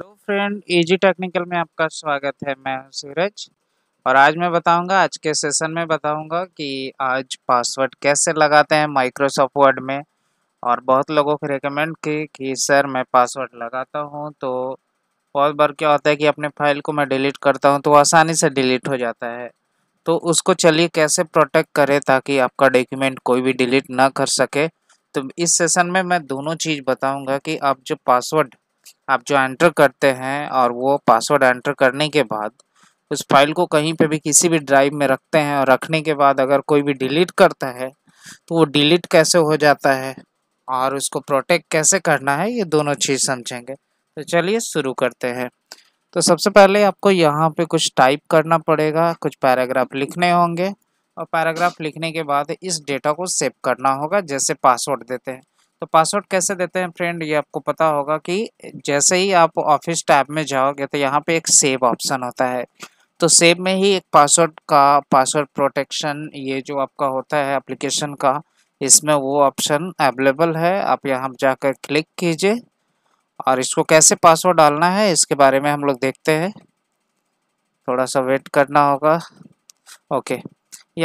hello friend easy technical में आपका स्वागत है मैं सूरज और आज मैं बताऊंगा आज के सेशन में बताऊंगा कि आज पासवर्ड कैसे लगाते हैं माइक्रोसॉफ्ट वर्ड में और बहुत लोगों को रिकमेंड की कि सर मैं पासवर्ड लगाता हूं तो बहुत बार क्या होता है कि अपने फाइल को मैं डिलीट करता हूं तो आसानी से डिलीट हो जाता है तो उसको चलिए कैसे प्रोटेक्ट करें ताकि आपका डॉक्यूमेंट कोई भी डिलीट ना कर सके तो इस सेशन में मैं दोनों चीज़ बताऊंगा कि आप जो पासवर्ड आप जो एंटर करते हैं और वो पासवर्ड एंटर करने के बाद उस फाइल को कहीं पे भी किसी भी ड्राइव में रखते हैं और रखने के बाद अगर कोई भी डिलीट करता है तो वो डिलीट कैसे हो जाता है और उसको प्रोटेक्ट कैसे करना है ये दोनों चीज़ समझेंगे तो चलिए शुरू करते हैं तो सबसे पहले आपको यहाँ पे कुछ टाइप करना पड़ेगा कुछ पैराग्राफ लिखने होंगे और पैराग्राफ लिखने के बाद इस डेटा को सेव करना होगा जैसे पासवर्ड देते हैं तो पासवर्ड कैसे देते हैं फ्रेंड ये आपको पता होगा कि जैसे ही आप ऑफिस टैब में जाओगे तो यहाँ पे एक सेव ऑप्शन होता है तो सेव में ही एक पासवर्ड का पासवर्ड प्रोटेक्शन ये जो आपका होता है एप्लीकेशन का इसमें वो ऑप्शन अवेलेबल है आप यहाँ जाकर क्लिक कीजिए और इसको कैसे पासवर्ड डालना है इसके बारे में हम लोग देखते हैं थोड़ा सा वेट करना होगा ओके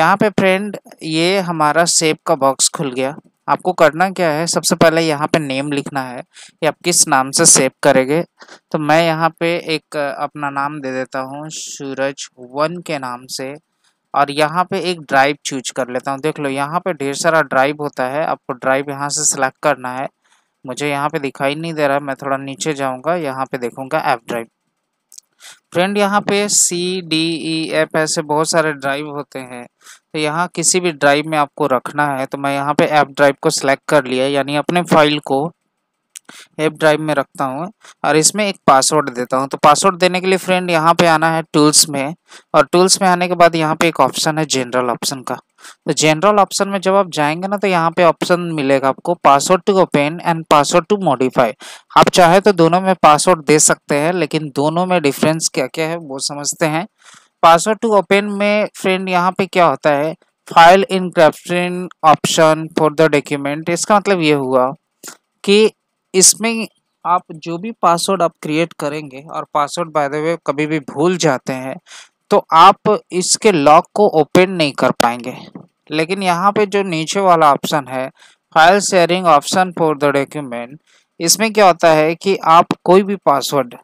यहाँ पे फ्रेंड ये हमारा सेव का बॉक्स खुल गया आपको करना क्या है सबसे पहले यहाँ पे नेम लिखना है कि आप किस नाम से सेव करेंगे तो मैं यहाँ पे एक अपना नाम दे देता हूँ सूरज वन के नाम से और यहाँ पे एक ड्राइव चूज कर लेता हूँ देख लो यहाँ पे ढेर सारा ड्राइव होता है आपको ड्राइव यहाँ से सिलेक्ट करना है मुझे यहाँ पे दिखाई नहीं दे रहा मैं थोड़ा नीचे जाऊँगा यहाँ पे देखूँगा एप ड्राइव फ्रेंड यहाँ पे सी डी ई एफ ऐसे बहुत सारे ड्राइव होते हैं तो यहाँ किसी भी ड्राइव में आपको रखना है तो मैं यहाँ पे ऐप ड्राइव को सिलेक्ट कर लिया यानी अपने फाइल को ऐप ड्राइव में रखता हूँ और इसमें एक पासवर्ड देता हूँ तो पासवर्ड देने के लिए फ्रेंड यहाँ पे आना है टूल्स में और टूल्स में आने के बाद यहाँ पे एक ऑप्शन है जनरल ऑप्शन का तो जनरल ऑप्शन में जब आप जाएंगे ना तो यहाँ पे ऑप्शन मिलेगा आपको password to open and password to modify आप चाहे तो दोनों में पासवर्ड दे सकते हैं लेकिन दोनों में डिफरेंस क्या क्या है वो समझते हैं पासवर्ड टू ओपन में फ्रेंड यहाँ पे क्या होता है file encryption option for the document इसका मतलब ये हुआ कि इसमें आप जो भी पासवर्ड आप क्रिएट करेंगे और पासवर्ड बाय द वे कभी भी भूल जाते हैं तो आप इसके लॉक को ओपन नहीं कर पाएंगे लेकिन यहाँ पे जो नीचे वाला ऑप्शन है file sharing option for the document इसमें क्या होता है कि आप कोई भी पासवर्ड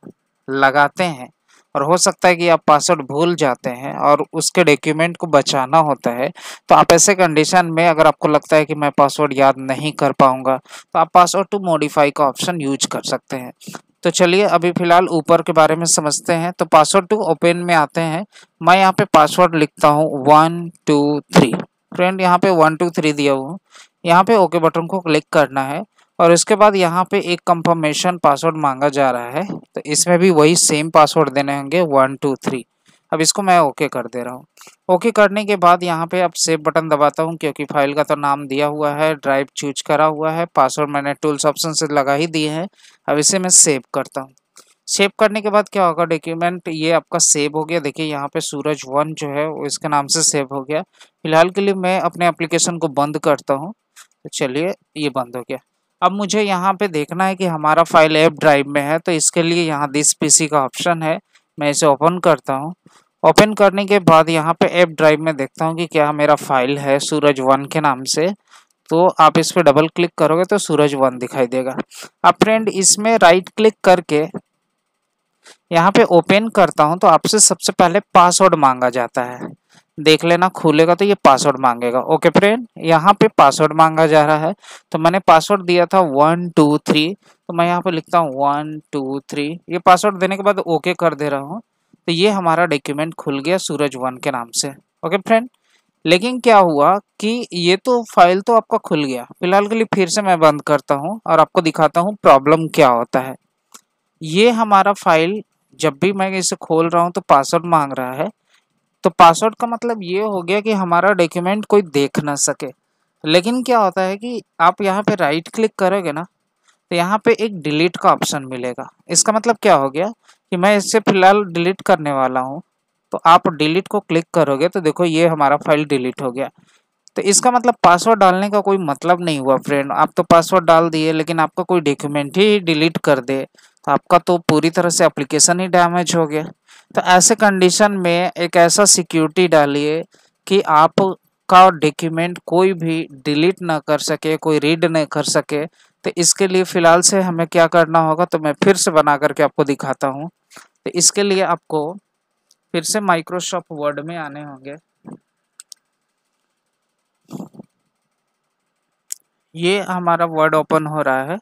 लगाते हैं और हो सकता है कि आप पासवर्ड भूल जाते हैं और उसके डॉक्यूमेंट को बचाना होता है तो आप ऐसे कंडीशन में अगर आपको लगता है कि मैं पासवर्ड याद नहीं कर पाऊंगा तो आप पासवर्ड टू मॉडिफाई का ऑप्शन यूज कर सकते हैं तो चलिए अभी फिलहाल ऊपर के बारे में समझते हैं तो पासवर्ड टू ओपन में आते हैं मैं यहाँ पे पासवर्ड लिखता हूँ वन टू थ्री फ्रेंड यहाँ पे वन टू थ्री दिया हुआ यहाँ पे ओके बटन को क्लिक करना है और इसके बाद यहाँ पे एक कंफर्मेशन पासवर्ड मांगा जा रहा है तो इसमें भी वही सेम पासवर्ड देने होंगे वन टू थ्री अब इसको मैं ओके कर दे रहा हूँ ओके करने के बाद यहाँ पे अब सेव बटन दबाता हूँ क्योंकि फाइल का तो नाम दिया हुआ है ड्राइव चूज करा हुआ है पासवर्ड मैंने टूल्स ऑप्शन से लगा ही दिए हैं अब इसे मैं सेव करता हूँ सेव करने के बाद क्या होगा डॉक्यूमेंट तो ये आपका सेव हो गया देखिए यहाँ पे सूरज वन जो है वो इसके नाम से सेव हो गया फिलहाल के लिए मैं अपने एप्लीकेशन को बंद करता हूँ तो चलिए ये बंद हो गया अब मुझे यहाँ पे देखना है कि हमारा फाइल एप ड्राइव में है तो इसके लिए यहाँ दिस पी का ऑप्शन है मैं इसे ओपन करता हूँ ओपन करने के बाद यहाँ पर ऐप ड्राइव में देखता हूँ कि क्या मेरा फाइल है सूरज वन के नाम से तो आप इस पर डबल क्लिक करोगे तो सूरज वन दिखाई देगा अब फ्रेंड इसमें राइट क्लिक करके यहाँ पे ओपन करता हूँ तो आपसे सबसे पहले पासवर्ड मांगा जाता है देख लेना खुलेगा तो ये पासवर्ड मांगेगा ओके फ्रेंड यहाँ पे पासवर्ड मांगा जा रहा है तो मैंने पासवर्ड दिया था वन टू थ्री तो मैं यहाँ पे लिखता हूँ वन टू थ्री ये पासवर्ड देने के बाद ओके कर दे रहा हूँ तो ये हमारा डॉक्यूमेंट खुल गया सूरज वन के नाम से ओके फ्रेंड लेकिन क्या हुआ कि ये तो फाइल तो आपका खुल गया फिलहाल के लिए फिर से मैं बंद करता हूँ और आपको दिखाता हूँ प्रॉब्लम क्या होता है ये हमारा फाइल जब भी मैं इसे खोल रहा हूँ तो पासवर्ड मांग रहा है तो पासवर्ड का मतलब ये हो गया कि हमारा डॉक्यूमेंट कोई देख ना सके लेकिन क्या होता है कि आप यहाँ पे राइट क्लिक करोगे ना तो यहाँ पे एक डिलीट का ऑप्शन मिलेगा इसका मतलब क्या हो गया कि मैं इससे फ़िलहाल डिलीट करने वाला हूँ तो आप डिलीट को क्लिक करोगे तो देखो ये हमारा फाइल डिलीट हो गया तो इसका मतलब पासवर्ड डालने का कोई मतलब नहीं हुआ फ्रेंड आप तो पासवर्ड डाल दिए लेकिन आपका कोई डॉक्यूमेंट ही डिलीट कर दे तो आपका तो पूरी तरह से एप्लीकेशन ही डैमेज हो गया तो ऐसे कंडीशन में एक ऐसा सिक्योरिटी डालिए कि आपका डॉक्यूमेंट कोई भी डिलीट ना कर सके कोई रीड ना कर सके तो इसके लिए फ़िलहाल से हमें क्या करना होगा तो मैं फिर से बना करके आपको दिखाता हूँ तो इसके लिए आपको फिर से माइक्रोसॉफ्ट वर्ड में आने होंगे ये हमारा वर्ड ओपन हो रहा है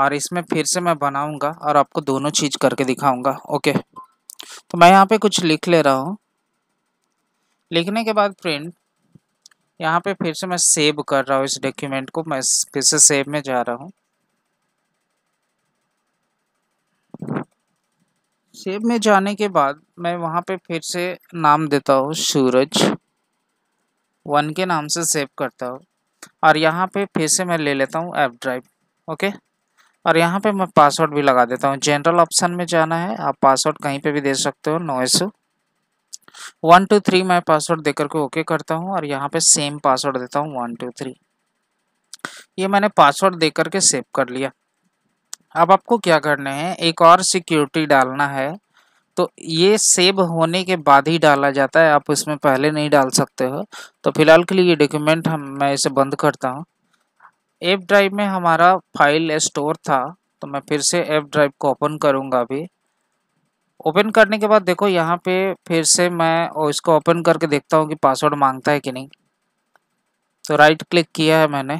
और इसमें फिर से मैं बनाऊंगा और आपको दोनों चीज़ करके दिखाऊंगा ओके तो मैं यहाँ पे कुछ लिख ले रहा हूँ लिखने के बाद प्रिंट यहाँ पे फिर से मैं सेव कर रहा हूँ इस डॉक्यूमेंट को मैं फिर से सेव में जा रहा हूँ सेव में जाने के बाद मैं वहाँ पे फिर से नाम देता हूँ सूरज वन के नाम से सेव करता हूँ और यहाँ पे फिर से मैं ले लेता हूँ एप ड्राइव ओके और यहाँ पे मैं पासवर्ड भी लगा देता हूँ जनरल ऑप्शन में जाना है आप पासवर्ड कहीं पे भी दे सकते हो no issue one two three मैं पासवर्ड देकर के ओके करता हूँ और यहाँ पे सेम पासवर्ड देता हूँ वन टू थ्री ये मैंने पासवर्ड दे करके सेव कर लिया अब आपको क्या करना है एक और सिक्योरिटी डालना है तो ये सेव होने के बाद ही डाला जाता है आप इसमें पहले नहीं डाल सकते हो तो फिलहाल के लिए ये डॉक्यूमेंट हम मैं इसे बंद करता हूँ एप ड्राइव में हमारा फाइल स्टोर था तो मैं फिर से एप ड्राइव को ओपन करूँगा अभी ओपन करने के बाद देखो यहाँ पे फिर से मैं और इसको ओपन करके देखता हूँ कि पासवर्ड मांगता है कि नहीं तो राइट क्लिक किया है मैंने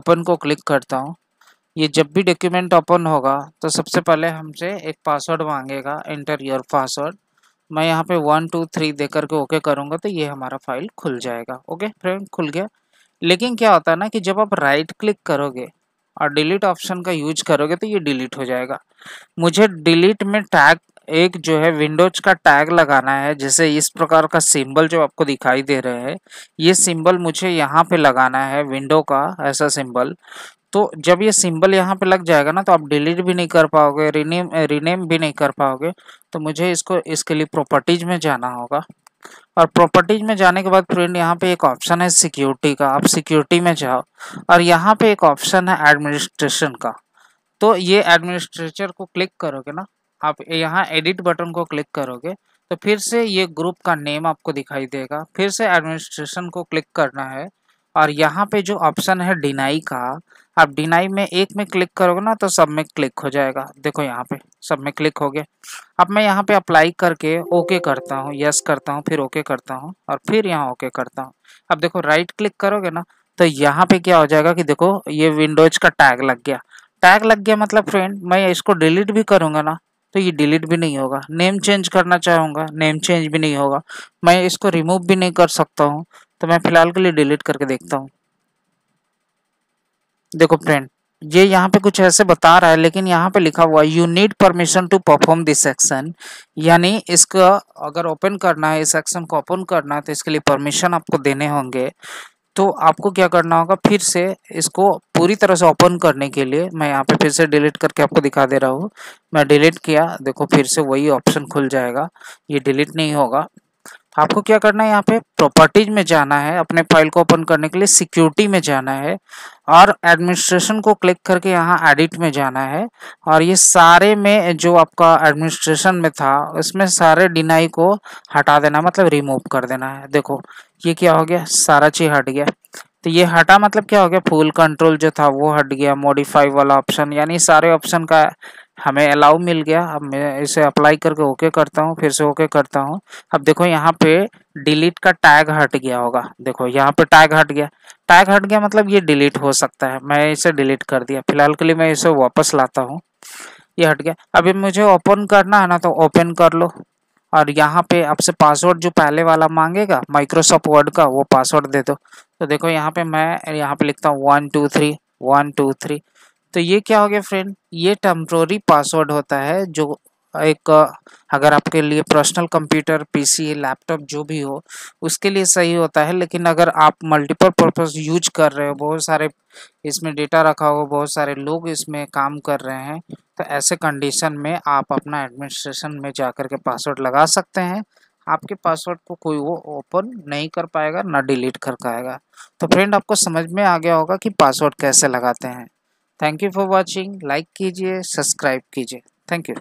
ओपन को क्लिक करता हूँ ये जब भी डॉक्यूमेंट ओपन होगा तो सबसे पहले हमसे एक पासवर्ड मांगेगा एंटर योर पासवर्ड मैं यहाँ पे वन टू थ्री दे करके ओके करूँगा तो ये हमारा फाइल खुल जाएगा ओके फ्रेंड खुल गया लेकिन क्या होता है ना कि जब आप राइट क्लिक करोगे और डिलीट ऑप्शन का यूज करोगे तो ये डिलीट हो जाएगा मुझे डिलीट में टैग एक जो है विंडोज का टैग लगाना है जैसे इस प्रकार का सिंबल जो आपको दिखाई दे रहे हैं ये सिंबल मुझे यहाँ पे लगाना है विंडो का ऐसा सिंबल तो जब ये सिंबल यहाँ पे लग जाएगा ना तो आप डिलीट भी नहीं कर पाओगे रिनेम रिनेम भी नहीं कर पाओगे तो मुझे इसको इसके लिए प्रॉपर्टीज में जाना होगा और प्रॉपर्टीज में जाने के बाद फ्रेंड यहाँ पे एक ऑप्शन है सिक्योरिटी का आप सिक्योरिटी में जाओ और यहाँ पे एक ऑप्शन है एडमिनिस्ट्रेशन का तो ये एडमिनिस्ट्रेचर को क्लिक करोगे ना आप यहाँ एडिट बटन को क्लिक करोगे तो फिर से ये ग्रुप का नेम आपको दिखाई देगा फिर से एडमिनिस्ट्रेशन को क्लिक करना है और यहाँ पे जो ऑप्शन है डिनाई का आप डिनाई में एक में क्लिक करोगे ना तो सब में क्लिक हो जाएगा देखो यहाँ पे सब में क्लिक हो गया अब मैं यहाँ पे अप्लाई करके ओके करता हूँ यस करता हूँ फिर ओके करता हूँ और फिर यहाँ ओके करता हूँ अब देखो राइट क्लिक करोगे ना तो यहाँ पे क्या हो जाएगा कि देखो ये विंडोज का टैग लग गया टैग लग गया मतलब फ्रेंड मैं इसको डिलीट भी करूँगा ना तो ये डिलीट भी नहीं होगा नेम चेंज करना चाहूँगा नेम चेंज भी नहीं होगा मैं इसको रिमूव भी नहीं कर सकता हूँ तो मैं फ़िलहाल के लिए डिलीट करके देखता हूँ देखो फ्रेंड ये यहाँ पे कुछ ऐसे बता रहा है लेकिन यहाँ पे लिखा हुआ है you need permission to perform this action यानी इसका अगर ओपन करना है इस एक्शन को ओपन करना है तो इसके लिए परमिशन आपको देने होंगे तो आपको क्या करना होगा फिर से इसको पूरी तरह से ओपन करने के लिए मैं यहाँ पे फिर से डिलीट करके आपको दिखा दे रहा हूँ मैं डिलीट किया देखो फिर से वही ऑप्शन खुल जाएगा ये डिलीट नहीं होगा आपको क्या करना है यहाँ पे प्रॉपर्टीज में जाना है अपने फाइल को ओपन करने के लिए सिक्योरिटी में जाना है और एडमिनिस्ट्रेशन को क्लिक करके यहाँ एडिट में जाना है और ये सारे में जो आपका एडमिनिस्ट्रेशन में था इसमें सारे डिनाई को हटा देना मतलब रिमूव कर देना है देखो ये क्या हो गया सारा चीज़ हट गया तो ये हटा मतलब क्या हो गया फुल कंट्रोल जो था वो हट गया मॉडिफाई वाला ऑप्शन यानी सारे ऑप्शन का हमें अलाउ मिल गया अब मैं इसे अप्लाई करके ओके करता हूँ फिर से ओके करता हूँ अब देखो यहाँ पे डिलीट का टैग हट गया होगा देखो यहाँ पे टैग हट गया टैग हट गया मतलब ये डिलीट हो सकता है मैं इसे डिलीट कर दिया फिलहाल के लिए मैं इसे वापस लाता हूँ ये हट गया अभी मुझे ओपन करना है ना तो ओपन कर लो और यहाँ पे आपसे पासवर्ड जो पहले वाला मांगेगा माइक्रोसॉफ्ट वर्ड का वो पासवर्ड दे दो तो देखो यहाँ पे मैं यहाँ पे लिखता हूँ one two three one two three तो ये क्या हो गया फ्रेंड ये टेम्प्रोरी पासवर्ड होता है जो एक अगर आपके लिए पर्सनल कंप्यूटर पीसी लैपटॉप जो भी हो उसके लिए सही होता है लेकिन अगर आप मल्टीपल पर्पस यूज कर रहे हो बहुत सारे इसमें डेटा रखा हो बहुत सारे लोग इसमें काम कर रहे हैं तो ऐसे कंडीशन में आप अपना एडमिनिस्ट्रेशन में जा कर के पासवर्ड लगा सकते हैं आपके पासवर्ड को कोई वो ओपन नहीं कर पाएगा ना डिलीट कर पाएगा तो फ्रेंड आपको समझ में आ गया होगा कि पासवर्ड कैसे लगाते हैं thank you for watching like कीजिए सब्सक्राइब कीजिए थैंक यू